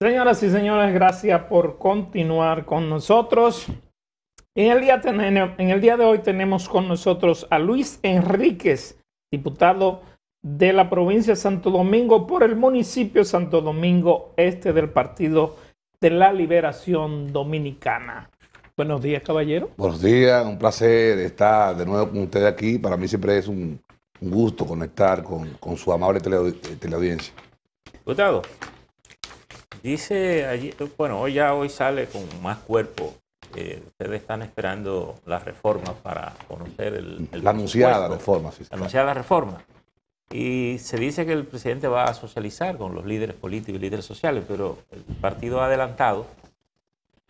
Señoras y señores, gracias por continuar con nosotros. En el, día de hoy tenemos con nosotros a Luis Enríquez, diputado de la provincia de Santo Domingo por el municipio Santo Domingo Este del Partido de la Liberación Dominicana. Buenos días, caballero. Buenos días, un placer estar de nuevo con usted aquí. Para mí siempre es un, gusto conectar con, con su amable teleaudiencia. Diputado, Dice allí, bueno, hoy ya hoy sale con más cuerpo. Eh, ustedes están esperando las reformas para conocer el. la anunciada reforma, sí. La anunciada reforma. Y se dice que el presidente va a socializar con los líderes políticos y líderes sociales, pero el partido ha adelantado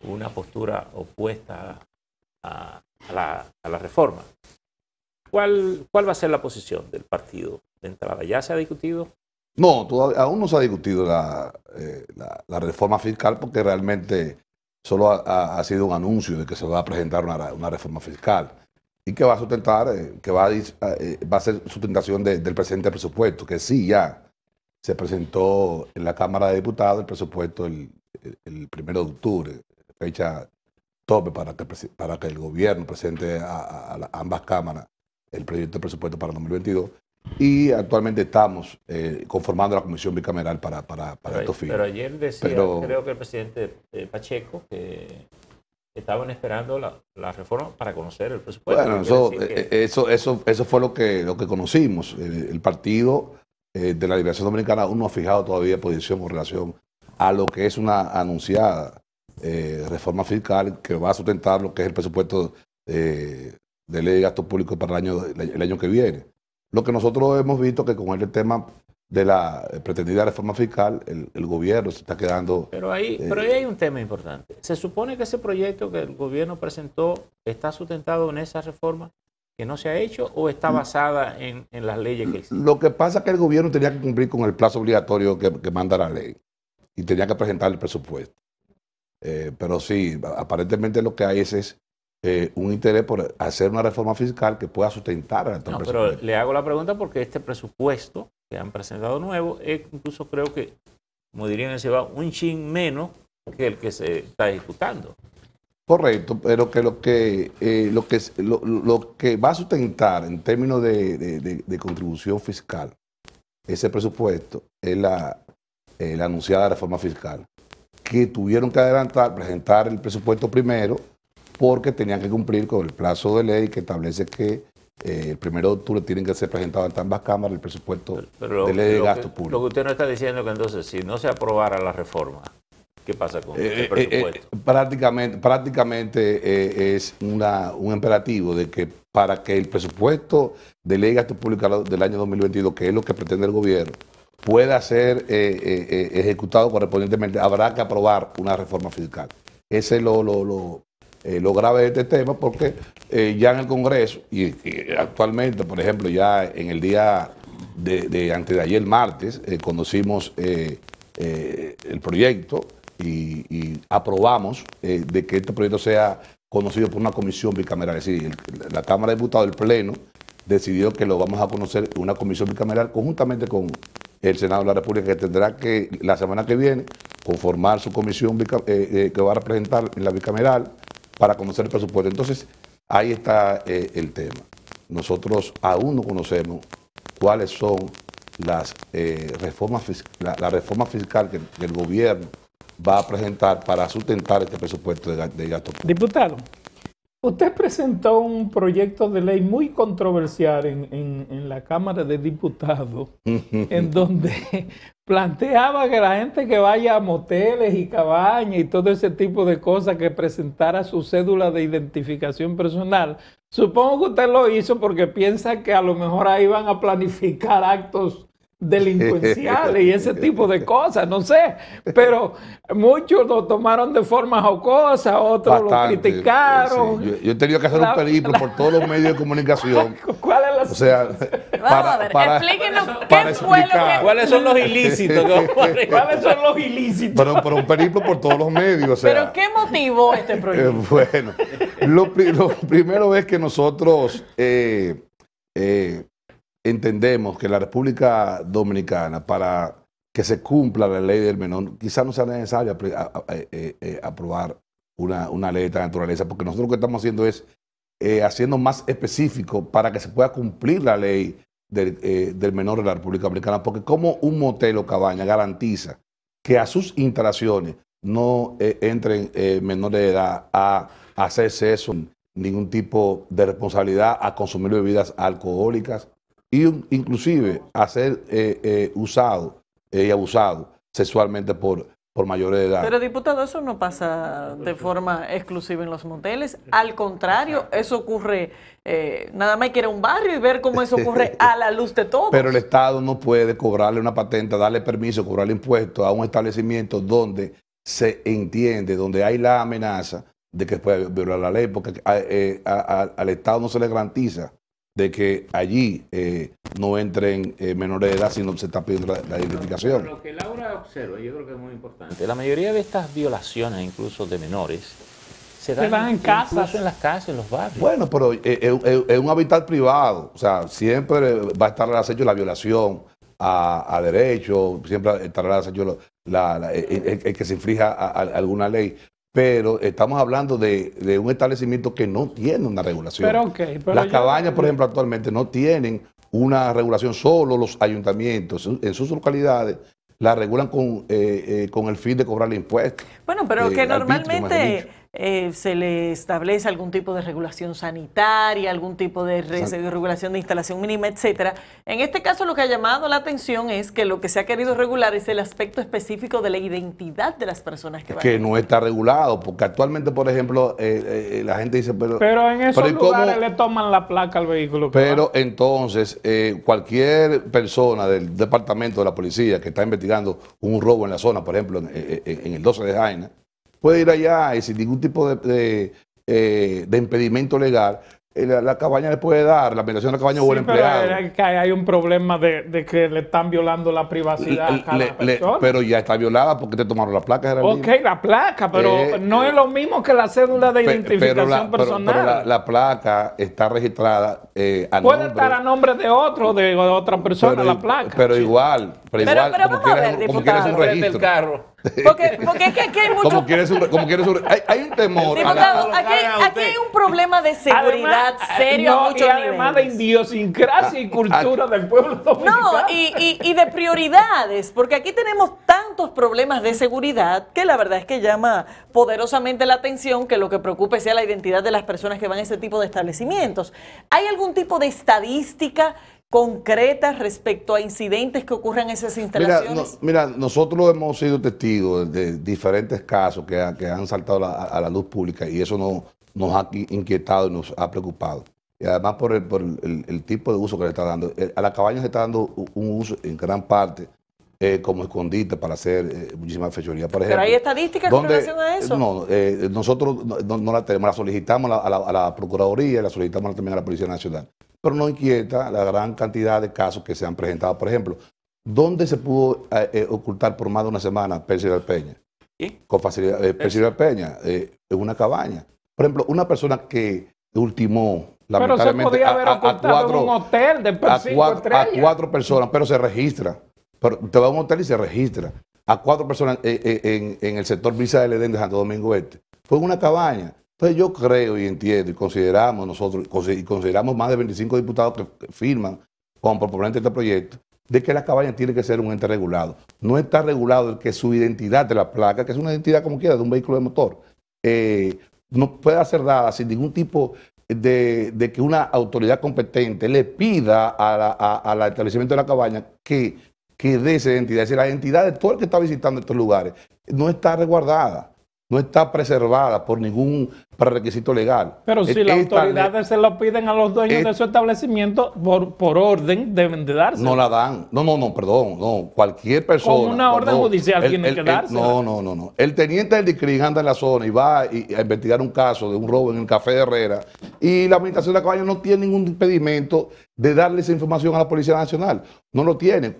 una postura opuesta a, la, reforma. ¿Cuál, ¿Cuál va a ser la posición del partido de entrada? ¿Ya se ha discutido? No, todavía, aún no se ha discutido la, eh, reforma fiscal porque realmente solo ha, sido un anuncio de que se va a presentar una, reforma fiscal y que va a sustentar, eh, que eh, va a, ser sustentación del presente presupuesto, que sí ya se presentó en la Cámara de Diputados el presupuesto el, primero de octubre, fecha tope para que, el gobierno presente a ambas cámaras el proyecto de presupuesto para 2022 y actualmente estamos eh, conformando la comisión bicameral para, estos fines. Pero ayer decía, creo que el presidente eh, Pacheco, que estaban esperando la, reforma para conocer el presupuesto. Bueno, eh, eso, eso, eso, fue lo que, lo que conocimos. El, partido de la Liberación Dominicana aún no ha fijado todavía posición con relación a lo que es una anunciada reforma fiscal que va a sustentar lo que es el presupuesto de ley de gastos públicos para el año, el año que viene. Lo que nosotros hemos visto que con el tema de la pretendida reforma fiscal, el, gobierno se está quedando... Pero ahí, eh, pero hay un tema importante. ¿Se supone que ese proyecto que el gobierno presentó está sustentado en esa reforma que no se ha hecho o está basada en, las leyes que existen? Lo que pasa es que el gobierno tenía que cumplir con el plazo obligatorio que, manda la ley y tenía que presentar el presupuesto. Eh, pero sí, aparentemente lo que hay es, es eh, un interés por hacer una reforma fiscal que pueda sustentar el no, Pero le hago la pregunta porque este presupuesto que han presentado nuevo es incluso creo que, como dirían se va un chin menos que el que se está ejecutando. Correcto, pero que lo que eh, lo que lo, lo, que va a sustentar en términos de, contribución fiscal ese presupuesto es la, eh, la anunciada reforma fiscal que tuvieron que adelantar, presentar el presupuesto primero porque tenían que cumplir con el plazo de ley que establece que el eh, primero de octubre tienen que ser presentados ante ambas cámaras el presupuesto de ley de gasto público. Lo que usted no está diciendo es que entonces, si no se aprobara la reforma, ¿qué pasa con eh, el eh, presupuesto? prácticamente prácticamente es un imperativo de que para que el presupuesto de ley de gasto público del año 2022, que es lo que pretende el gobierno, pueda ser ejecutado correspondientemente, habrá que aprobar una reforma fiscal. Ese es lo eh, lo grave de este tema, porque eh, ya en el Congreso, y, actualmente, por ejemplo, ya en el día de, antes de ayer, martes, eh, conocimos el proyecto y, aprobamos de que este proyecto sea conocido por una comisión bicameral, es decir, la Cámara de Diputados, el Pleno, decidió que lo vamos a conocer una comisión bicameral conjuntamente con el Senado de la República, que tendrá que la semana que viene conformar su comisión que va a representar en la bicameral, para conocer el presupuesto. Entonces, ahí está eh, el tema. Nosotros aún no conocemos cuáles son las eh, reformas la, reforma fiscal que, el gobierno va a presentar para sustentar este presupuesto de, gasto público. Diputado, usted presentó un proyecto de ley muy controversial en la Cámara de Diputados, en donde planteaba que la gente que vaya a moteles y cabañas y todo ese tipo de cosas que presentara su cédula de identificación personal, supongo que usted lo hizo porque piensa que a lo mejor ahí van a planificar actos delincuenciales y ese tipo de cosas, no sé, pero muchos lo tomaron de forma jocosa, otros lo criticaron. Yo, he tenido que hacer un periplo por todos los medios de comunicación. O sea, Vamos a ver, explíquenos ¿Cuáles son los ilícitos? ¿Cuáles son los ilícitos? Pero, un periplo por todos los medios. ¿Pero qué motivó este eh, proyecto? bueno, lo, primero es que nosotros... eh, eh entendemos que la República Dominicana, para que se cumpla la ley del menor, quizás no sea necesario eh, eh, eh, aprobar una, ley de esta naturaleza, porque nosotros lo que estamos haciendo es haciendo más específico para que se pueda cumplir la ley del, menor de la República Dominicana, porque como un motel o cabaña garantiza que a sus instalaciones no entren menores de edad a, hacerse eso, ningún tipo de responsabilidad, a consumir bebidas alcohólicas, y inclusive a ser eh, eh, usado eh, y abusado sexualmente por, por mayores de edad. Pero diputado, eso no pasa de forma exclusiva en los moteles. Al contrario, eso ocurre, nada más que ir a un barrio y ver cómo eso ocurre a la luz de todo. Pero el Estado no puede cobrarle una patente, darle permiso, cobrarle impuestos a un establecimiento donde se entiende, donde hay la amenaza de que pueda violar la ley, porque al Estado no se le garantiza de que allí eh, no entren eh, menores de edad sino se está pidiendo la, identificación. lo que Laura observa, y yo creo que es muy importante, la mayoría de estas violaciones incluso de menores se dan en casas. en las casas, en los barrios. Bueno, pero eh, es un hábitat privado, o sea, siempre va a estar al la violación a, a derechos, siempre estará al acecho el, que se infrija alguna ley pero estamos hablando de, un establecimiento que no tiene una regulación. Pero Las cabañas, por ejemplo, actualmente no tienen una regulación, solo los ayuntamientos en sus localidades la regulan con, eh, eh, con el fin de cobrarle impuestos. Bueno, pero que eh, normalmente eh, se le establece algún tipo de regulación sanitaria, algún tipo de regulación de instalación mínima, etcétera. En este caso lo que ha llamado la atención es que lo que se ha querido regular es el aspecto específico de la identidad de las personas que van. Que no está regulado, porque actualmente, por ejemplo, eh, eh, la gente dice, pero... en esos lugares le toman la placa al vehículo. Pero entonces, cualquier persona del departamento de la policía que está investigando un robo en la zona, por ejemplo, en el 12 de Jaina, puede ir allá y sin ningún tipo de, de, eh, impedimento legal, eh, la, cabaña le puede dar, la migración de la cabaña vuelve o el empleado. Pero hay, un problema de, que le están violando la privacidad a cada persona. pero ya está violada porque te tomaron la placa. okay ok, la placa, pero eh, no es lo mismo que la cédula de identificación personal. Pero, la, placa está registrada eh, Puede estar a nombre de otro, de otra persona, la placa. Pero igual, pero, igual, como, ver, un registro. Del carro. Porque, es que aquí hay mucho... Como quieres como hay, un temor. Diputado, aquí, aquí, hay un problema de seguridad eh, serio no, a muchos y además de idiosincrasia y ah, cultura ah. del pueblo No, y, de prioridades, porque aquí tenemos tantos problemas de seguridad que la verdad es que llama poderosamente la atención que lo que preocupe sea la identidad de las personas que van a ese tipo de establecimientos. ¿Hay algún tipo de estadística concretas respecto a incidentes que ocurren en esas instalaciones? Mira, nosotros hemos sido testigos de diferentes casos que, han saltado a la luz pública y eso no, nos ha inquietado y nos ha preocupado. Y además por, el, tipo de uso que le está dando. Eh, a la cabaña se está dando un uso en gran parte eh, como escondite para hacer muchísima eh, muchísimas fechorías. Por ejemplo, ¿Pero hay estadísticas con relación a eso? No, nosotros no, la tenemos, la solicitamos a la, Procuraduría la solicitamos también a la Policía Nacional pero no inquieta la gran cantidad de casos que se han presentado. Por ejemplo, ¿dónde se pudo eh, eh, ocultar por más de una semana Percival Peña? Con facilidad. Eh, Percival Peña, eh, en una cabaña. Por ejemplo, una persona que ultimó lamentablemente pero se podía haber a, cuatro, en un hotel de a, cuatro, a cuatro personas, pero se registra. Pero te va a un hotel y se registra. A cuatro personas en, el sector Visa del Edén de Santo Domingo Este. Fue en una cabaña. Entonces yo creo y entiendo y consideramos nosotros, y consideramos más de 25 diputados que firman con proponente este proyecto, de que la cabaña tiene que ser un ente regulado. No está regulado el que su identidad de la placa, que es una identidad como quiera de un vehículo de motor, eh, no pueda ser dada sin ningún tipo de, que una autoridad competente le pida al establecimiento de la cabaña que, que dé esa identidad. Es decir, la identidad de todo el que está visitando estos lugares no está resguardada no está preservada por ningún prerequisito legal. Pero si las autoridades se lo piden a los dueños de su establecimiento, por, orden deben de darse. No la dan. No, no, no, perdón. No, cualquier persona. Con una orden judicial tiene que darse. No, no, no, no. El teniente del DICRIN anda en la zona y va a investigar un caso de un robo en el café Herrera y la administración de la cabaña no tiene ningún impedimento de darle esa información a la Policía Nacional. No lo tiene. Eh,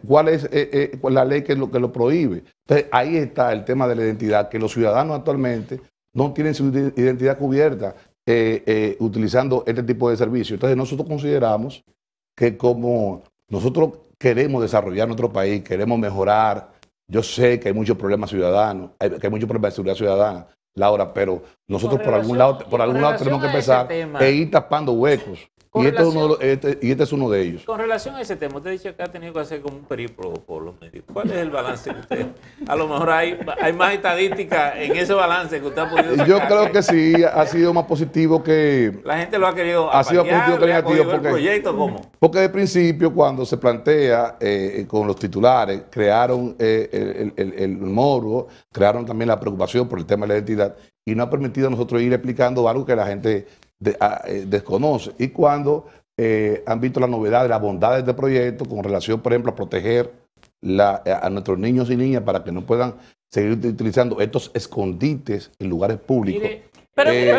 eh, ¿Cuál es la ley que lo, que lo prohíbe? Entonces, ahí está el tema de la identidad, que los ciudadanos actualmente no tienen su identidad cubierta eh, utilizando este tipo de servicios. Entonces, nosotros consideramos que como nosotros queremos desarrollar nuestro país, queremos mejorar, yo sé que hay muchos problemas ciudadanos, que hay muchos problemas de seguridad ciudadana, Laura, pero nosotros por, algún lado, por algún lado tenemos que empezar e ir tapando huecos. Este este, y, este, es uno de ellos. Con relación a ese tema, usted ha dicho que ha tenido que hacer como un periplo por los medios. ¿Cuál es el balance que usted? A lo mejor hay, hay más estadísticas en ese balance que usted ha podido sacar. Yo creo que sí, ha sido más positivo que... La gente lo ha querido Ha sido positivo que Porque, el proyecto, ¿cómo? porque de principio, cuando se plantea eh, con los titulares, crearon eh, el, el, el morbo, crearon también la preocupación por el tema de la identidad y no ha permitido a nosotros ir explicando algo que la gente Ah, eh, desconoce y cuando eh, han visto la novedad de las bondades del proyecto con relación, por ejemplo, a proteger eh, a nuestros niños y niñas para que no puedan seguir utilizando estos escondites en lugares públicos. pero yo,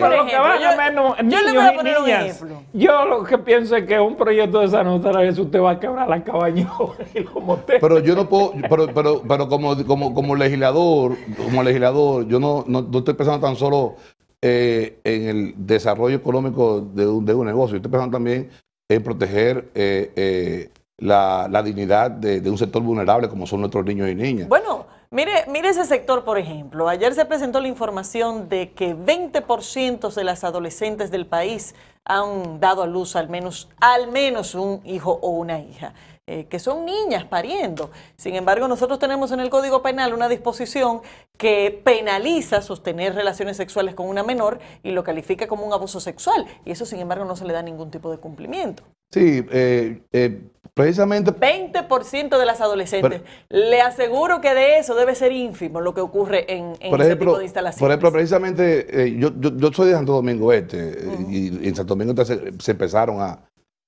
le Yo lo que pienso es que un proyecto de esa nota a usted va a quebrar la cabaña y los Pero yo no puedo, pero, pero, pero como, como, como legislador, como legislador, yo no, no estoy pensando tan solo eh, en el desarrollo económico de un, de un negocio. Estoy pensando también en proteger eh, eh, la, dignidad de, un sector vulnerable como son nuestros niños y niñas. Bueno, Mire, mire ese sector, por ejemplo. Ayer se presentó la información de que 20% de las adolescentes del país han dado a luz al menos, al menos un hijo o una hija. Eh, que son niñas pariendo. Sin embargo, nosotros tenemos en el Código Penal una disposición que penaliza sostener relaciones sexuales con una menor y lo califica como un abuso sexual. Y eso, sin embargo, no se le da ningún tipo de cumplimiento. Sí, eh, eh, precisamente. 20% de las adolescentes. le aseguro que de eso debe ser ínfimo lo que ocurre en, en tipo de instalaciones. Por ejemplo, precisamente, yo, yo, yo, soy de Santo Domingo Este, y en Santo Domingo se empezaron a,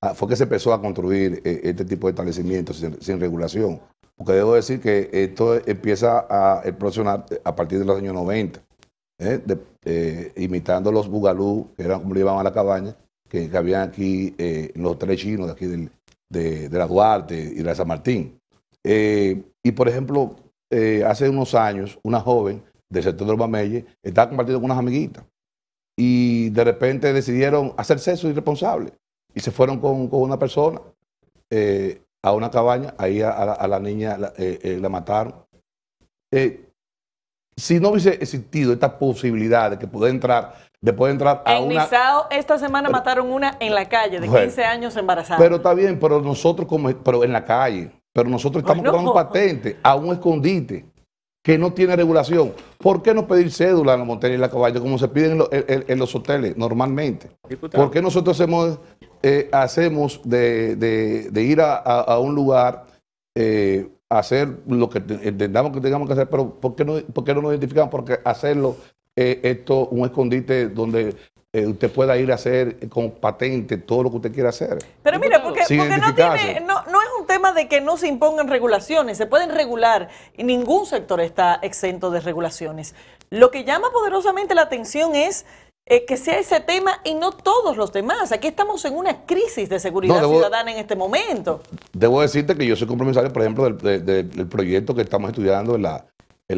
Ah, fue que se empezó a construir eh, este tipo de establecimientos sin, regulación. Porque debo decir que esto empieza a explosionar eh, a partir de los años 90, ¿eh? imitando los bugalú, que eran como le a la cabaña, que, habían aquí los tres chinos de aquí de, la Duarte y de la San Martín. y por ejemplo, hace unos años, una joven del sector de los estaba compartiendo con unas amiguitas y de repente decidieron hacer sexo irresponsable y se fueron con, una persona eh, a una cabaña, ahí a, la, niña la, eh, eh, mataron. si no hubiese existido esta posibilidad de que pudiera entrar, de entrar a en una... esta semana mataron una en la calle, de 15 años embarazada. Pero está bien, pero nosotros como... pero en la calle. Pero nosotros estamos con un patente a un escondite que no tiene regulación. ¿Por qué no pedir cédula en la montaña y en la cabaña como se piden en, los, hoteles normalmente? ¿Por qué nosotros hacemos eh, hacemos de, de, ir a, a, un lugar, eh, hacer lo que entendamos que tengamos que hacer, pero ¿por qué no, por no nos identificamos? Porque hacerlo, eh, esto, un escondite donde usted pueda ir a hacer con patente todo lo que usted quiera hacer. Pero mire, porque, no, no, es un tema de que no se impongan regulaciones, se pueden regular, y ningún sector está exento de regulaciones. Lo que llama poderosamente la atención es eh, que sea ese tema y no todos los demás. Aquí estamos en una crisis de seguridad ciudadana en este momento. Debo decirte que yo soy compromisario, por ejemplo, del, proyecto que estamos estudiando en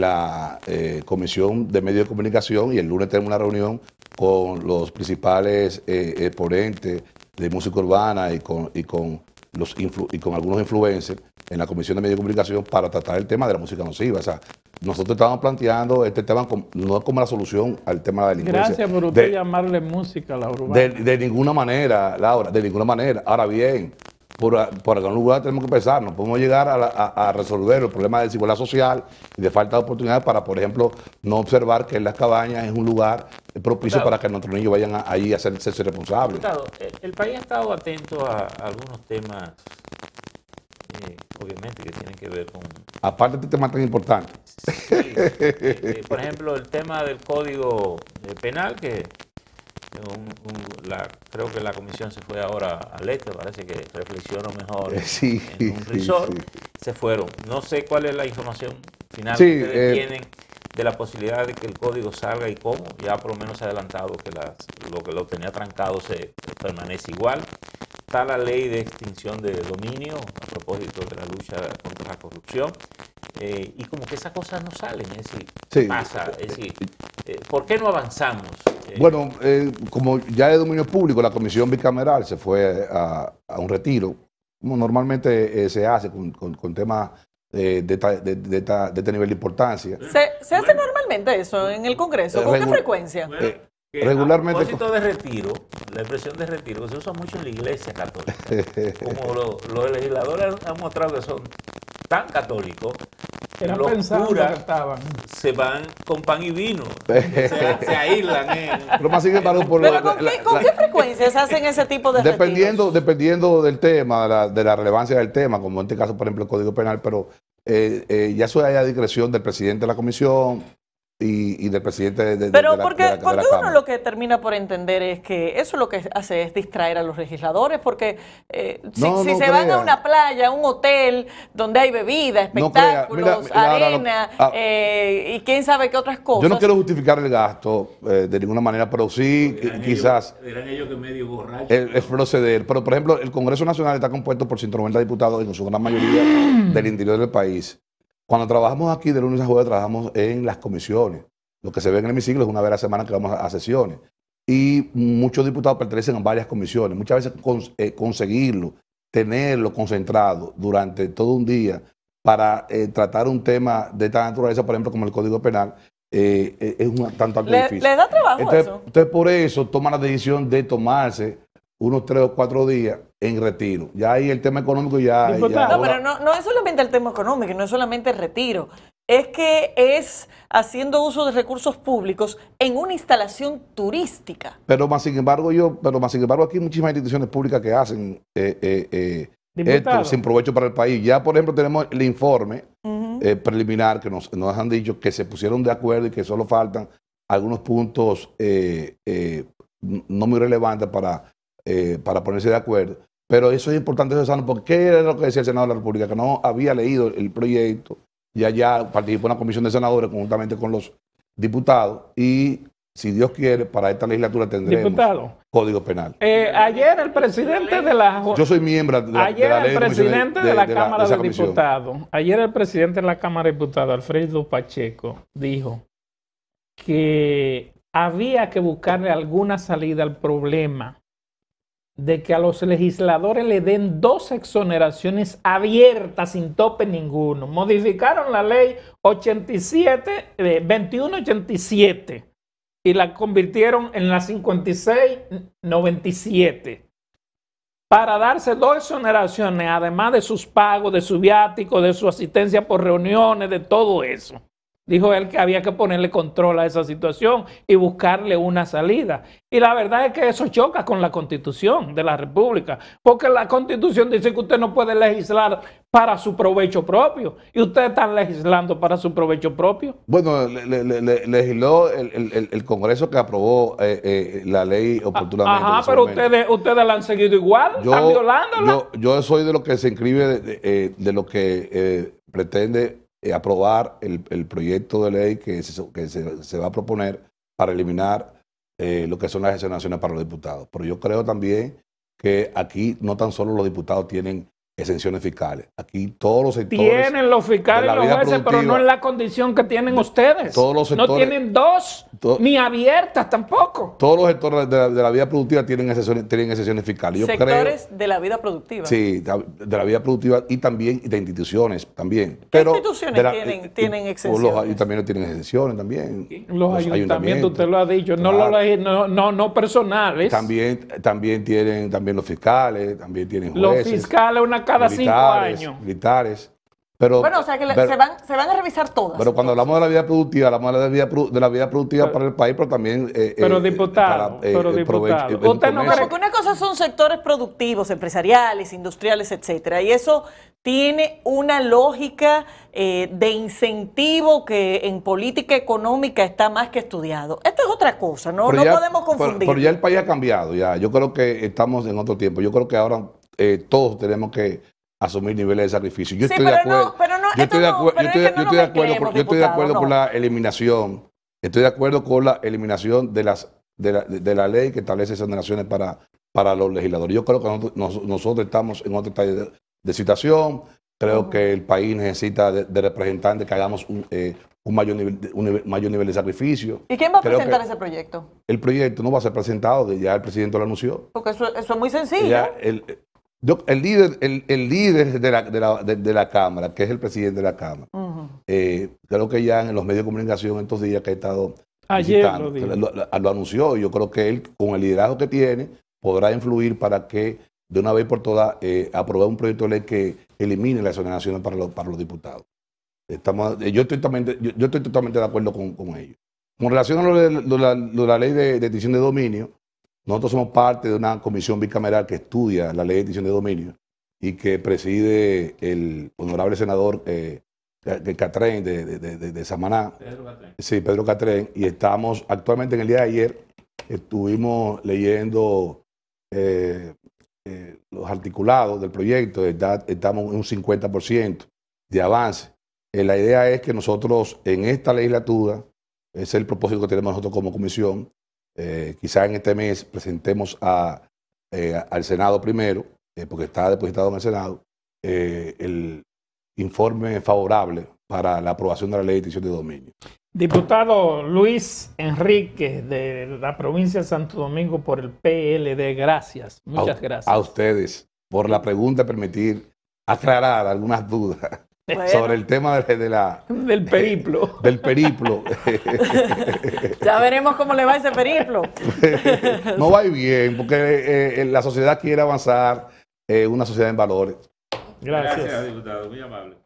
la, eh, Comisión de Medios de Comunicación y el lunes tenemos una reunión con los principales exponentes eh, de música urbana y con, y con, los con algunos influencers en la Comisión de Medios de Comunicación para tratar el tema de la música nociva. sea, nosotros estábamos planteando este tema no como la solución al tema de la delincuencia. Gracias por usted llamarle música a la urbana. De, ninguna manera, Laura, de ninguna manera. Ahora bien, por, por algún lugar tenemos que pensar, no podemos llegar a, resolver el problema de desigualdad social y de falta de oportunidades para, por ejemplo, no observar que en las cabañas es un lugar propicio para que nuestros niños vayan ahí a hacerse responsables. el, eh, el país ha estado atento a algunos temas eh, obviamente, que tienen que ver con... Aparte de este tema tan importante por ejemplo, el tema del código eh, penal, que creo que la comisión se fue ahora al este, parece que reflexionó mejor sí, en un se fueron. No sé cuál es la información final que eh, tienen de la posibilidad de que el código salga y cómo, ya por lo menos adelantado que lo que lo tenía trancado se permanece igual está la ley de extinción de dominio a propósito de la lucha contra la corrupción. Eh, y como que esas cosas no salen, es decir, pasa, es decir, eh, ¿por qué no avanzamos? Eh, bueno, como ya de dominio público, la comisión bicameral se fue a, un retiro, como normalmente se hace con, con, temas de, de, de, de, este nivel de importancia. ¿Se, hace normalmente eso en el Congreso? ¿Con qué frecuencia? Regularmente. A propósito de retiro, la expresión de retiro se usa mucho en la iglesia católica. Como los legisladores han mostrado que son tan católicos, que los curas se van con pan y vino. se, se Pero más con, qué, frecuencia se hacen ese tipo de dependiendo, Dependiendo del tema, de la, relevancia del tema, como en este caso, por ejemplo, el Código Penal, pero eh, eh, ya eso es a discreción del presidente de la comisión, y, del presidente de, Pero porque, uno lo que termina por entender es que eso lo que hace es distraer a los legisladores, porque eh, si, se van a una playa, a un hotel donde hay bebida, espectáculos, arena ah. eh, y quién sabe qué otras cosas. Yo no quiero justificar el gasto eh, de ninguna manera, pero sí quizás... que medio Es proceder. Pero por ejemplo, el Congreso Nacional está compuesto por 190 diputados y con su gran mayoría del interior del país. Cuando trabajamos aquí de lunes a jueves, trabajamos en las comisiones. Lo que se ve en el hemiciclo es una vez a la semana que vamos a, sesiones. Y muchos diputados pertenecen a varias comisiones. Muchas veces eh, conseguirlo, tenerlo concentrado durante todo un día para eh, tratar un tema de tal naturaleza, por ejemplo, como el Código Penal, eh, es un tanto algo difícil. ¿Le da trabajo eso? Usted por eso toma la decisión de tomarse unos tres o cuatro días en retiro. Ya ahí el tema económico ya... ya no, pero no, no es solamente el tema económico, no es solamente el retiro. Es que es haciendo uso de recursos públicos en una instalación turística. Pero más sin embargo yo, pero más sin embargo aquí hay muchísimas instituciones públicas que hacen eh, eh, eh, esto sin provecho para el país. Ya por ejemplo tenemos el informe preliminar que nos, nos han dicho que se pusieron de acuerdo y que solo faltan algunos puntos no muy relevantes para eh, para ponerse de acuerdo. Pero eso es importante, porque era lo que decía el Senado de la República, que no había leído el proyecto, y allá participó una comisión de senadores conjuntamente con los diputados y si Dios quiere, para esta legislatura tendremos Código Penal. Eh, ayer el presidente de la... Yo soy miembro de la, ayer el presidente de, la Cámara de, Diputados, ayer el presidente de la Cámara de Diputados, Alfredo Pacheco, dijo que había que buscarle alguna salida al problema de que a los legisladores le den dos exoneraciones abiertas sin tope ninguno. Modificaron la ley 87, 2187 eh, y la convirtieron en la 5697 para darse dos exoneraciones, además de sus pagos, de su viático, de su asistencia por reuniones, de todo eso. Dijo él que había que ponerle control a esa situación y buscarle una salida. Y la verdad es que eso choca con la constitución de la República, porque la constitución dice que usted no puede legislar para su provecho propio. Y ustedes están legislando para su provecho propio. Bueno, legisló el, el, el, Congreso que aprobó eh, eh, la ley oportunamente. Ajá, pero ustedes, ustedes la han seguido igual, están violándola. Yo, soy de lo que se inscribe, de, eh, lo que pretende eh, aprobar el, el, proyecto de ley que se, que se, va a proponer para eliminar eh, lo que son las nacionales para los diputados. Pero yo creo también que aquí no tan solo los diputados tienen exenciones fiscales. Aquí todos los sectores. Tienen los fiscales y los jueces, pero no en la condición que tienen ustedes. Todos los sectores. No tienen dos, ni abiertas tampoco. Todos los sectores de la, vida productiva tienen exenciones, tienen exenciones fiscales. sectores de la vida productiva. Sí, de, la vida productiva y también de instituciones también. ¿Qué instituciones tienen, eh, tienen exenciones? Los, ayuntamientos también tienen exenciones también. Los, ayuntamientos, usted lo ha dicho, no, no, personales. También, también tienen también los fiscales, también tienen jueces. Los fiscales, una cada cinco años. Militares. Pero, bueno, o sea que se, van, a revisar todas. Pero cuando hablamos de la vida productiva, hablamos de la vida, de la vida productiva para el país, pero también. Eh, eh, pero eh, diputado, pero diputado. porque una cosa son sectores productivos, empresariales, industriales, etcétera, y eso tiene una lógica de incentivo que en política económica está más que estudiado. Esto es otra cosa, no, no podemos confundir. Pero, ya el país ha cambiado, ya. Yo creo que estamos en otro tiempo. Yo creo que ahora eh, todos tenemos que asumir niveles de sacrificio. Yo estoy de acuerdo. yo estoy de acuerdo. Yo estoy de acuerdo con la eliminación. Estoy de acuerdo con la eliminación de las de la, ley que establece esas para, para los legisladores. Yo creo que nosotros, estamos en otro detalle de, situación. Creo que el país necesita de, representantes que hagamos un, eh, mayor nivel, mayor nivel de sacrificio. ¿Y quién va a presentar ese proyecto? El proyecto no va a ser presentado, ya el presidente lo anunció. Porque eso, es muy sencillo. el, el líder, el, líder de la, Cámara, que es el presidente de la Cámara, eh, creo que ya en los medios de comunicación estos días que ha estado Ayer lo, anunció y yo creo que él, con el liderazgo que tiene, podrá influir para que de una vez por todas eh, un proyecto de ley que elimine las ordenaciones para los, para los diputados. Estamos, eh, yo, estoy totalmente, yo, estoy totalmente de acuerdo con, con ello. Con relación a lo de, la, ley de, de de dominio, nosotros somos parte de una comisión bicameral que estudia la ley de edición de dominio y que preside el honorable senador eh, de Catrén, de, Samaná. Pedro Catrén. Sí, Pedro Catrén. Y estamos actualmente en el día de ayer, estuvimos leyendo eh, eh, los articulados del proyecto, estamos en un 50% de avance. la idea es que nosotros en esta legislatura, ese es el propósito que tenemos nosotros como comisión, eh, quizá en este mes presentemos eh, al Senado primero, eh, porque está depositado en el Senado, el informe favorable para la aprobación de la ley de extinción de dominio. Diputado Luis Enrique de la provincia de Santo Domingo por el PLD, gracias. Muchas gracias. A ustedes por la pregunta, permitir aclarar algunas dudas sobre el tema de, la, del periplo. Eh, del periplo. ya veremos cómo le va ese periplo. no va bien, porque eh, eh, la sociedad quiere avanzar, una sociedad en valores. Gracias. Gracias, diputado, muy amable.